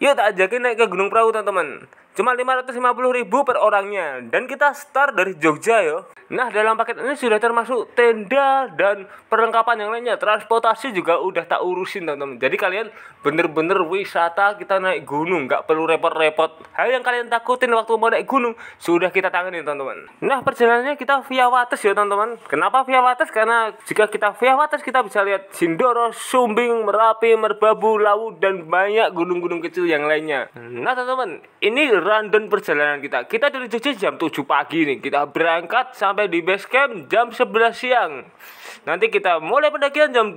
Yuk tak ajakin naik ke Gunung Perahu teman-teman. Cuma 550 ribu per orangnya. Dan kita start dari Jogja yo. Nah, dalam paket ini sudah termasuk tenda dan perlengkapan yang lainnya. Transportasi juga udah tak urusin, teman-teman. Jadi kalian bener-bener wisata kita naik gunung, nggak perlu repot-repot. Hal yang kalian takutin waktu mau naik gunung sudah kita tangani, teman-teman. Nah, perjalanannya kita via Wates ya, teman-teman. Kenapa via Wates? Karena jika kita via Wates kita bisa lihat Sindoro, Sumbing, Merapi, Merbabu, Lawu dan banyak gunung-gunung kecil yang lainnya. Nah, teman-teman, ini random perjalanan kita. Kita dari Jogja jam 7 pagi nih. Kita berangkat sampai sampai di base camp jam 11 siang. Nanti kita mulai pendakian jam 12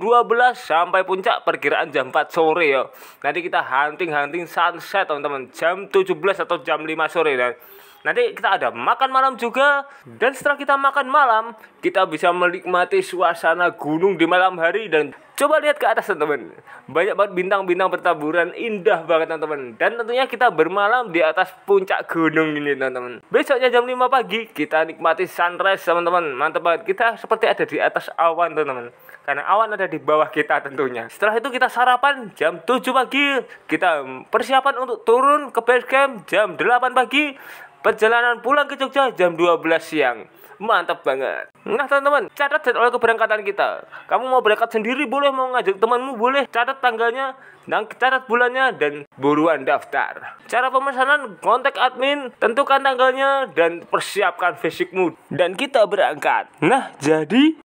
sampai puncak perkiraan jam 4 sore ya. Nanti kita hunting-hunting sunset teman-teman jam 17 atau jam 5 sore dan Nanti kita ada makan malam juga dan setelah kita makan malam, kita bisa menikmati suasana gunung di malam hari dan coba lihat ke atas teman-teman. Banyak banget bintang-bintang bertaburan, indah banget teman-teman. Dan tentunya kita bermalam di atas puncak gunung ini teman-teman. Besoknya jam 5 pagi kita nikmati sunrise teman-teman. Mantap banget. Kita seperti ada di atas awan teman-teman. Karena awan ada di bawah kita tentunya. Setelah itu kita sarapan jam 7 pagi. Kita persiapan untuk turun ke base camp jam 8 pagi Perjalanan pulang ke Jogja jam 12 siang. Mantap banget. Nah teman-teman, catat jadwal keberangkatan kita. Kamu mau berangkat sendiri boleh, mau ngajak temanmu boleh. Catat tanggalnya, dan catat bulannya, dan buruan daftar. Cara pemesanan, kontak admin, tentukan tanggalnya, dan persiapkan fisikmu. Dan kita berangkat. Nah, jadi